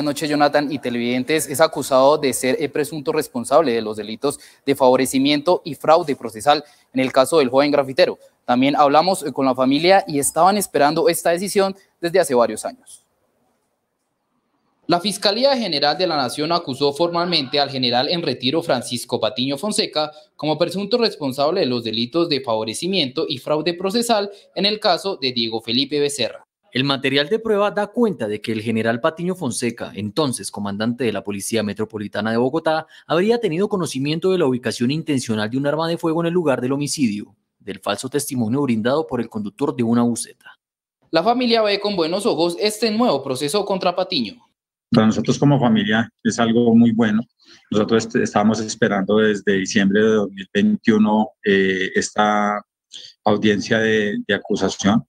Buenas Jonathan y televidentes. Es acusado de ser el presunto responsable de los delitos de favorecimiento y fraude procesal en el caso del joven grafitero. También hablamos eh, con la familia y estaban esperando esta decisión desde hace varios años. La Fiscalía General de la Nación acusó formalmente al general en retiro Francisco Patiño Fonseca como presunto responsable de los delitos de favorecimiento y fraude procesal en el caso de Diego Felipe Becerra. El material de prueba da cuenta de que el general Patiño Fonseca, entonces comandante de la Policía Metropolitana de Bogotá, habría tenido conocimiento de la ubicación intencional de un arma de fuego en el lugar del homicidio, del falso testimonio brindado por el conductor de una buseta. La familia ve con buenos ojos este nuevo proceso contra Patiño. Para nosotros como familia es algo muy bueno. Nosotros estábamos esperando desde diciembre de 2021 eh, esta audiencia de acusación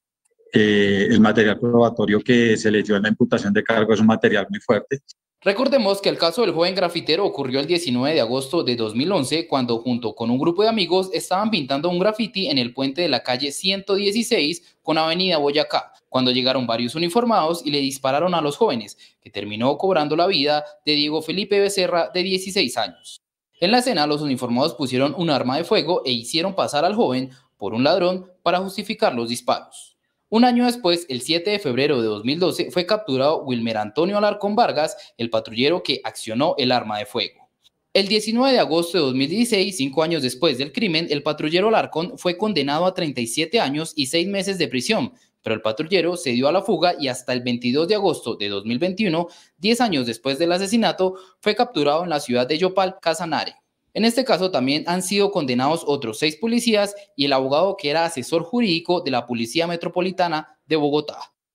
eh, el material probatorio que se le dio en la imputación de cargo es un material muy fuerte. Recordemos que el caso del joven grafitero ocurrió el 19 de agosto de 2011 cuando junto con un grupo de amigos estaban pintando un graffiti en el puente de la calle 116 con Avenida Boyacá, cuando llegaron varios uniformados y le dispararon a los jóvenes, que terminó cobrando la vida de Diego Felipe Becerra de 16 años. En la escena los uniformados pusieron un arma de fuego e hicieron pasar al joven por un ladrón para justificar los disparos. Un año después, el 7 de febrero de 2012, fue capturado Wilmer Antonio Alarcón Vargas, el patrullero que accionó el arma de fuego. El 19 de agosto de 2016, cinco años después del crimen, el patrullero Alarcón fue condenado a 37 años y seis meses de prisión, pero el patrullero se dio a la fuga y hasta el 22 de agosto de 2021, 10 años después del asesinato, fue capturado en la ciudad de Yopal, Casanare. En este caso también han sido condenados otros seis policías y el abogado que era asesor jurídico de la Policía Metropolitana de Bogotá.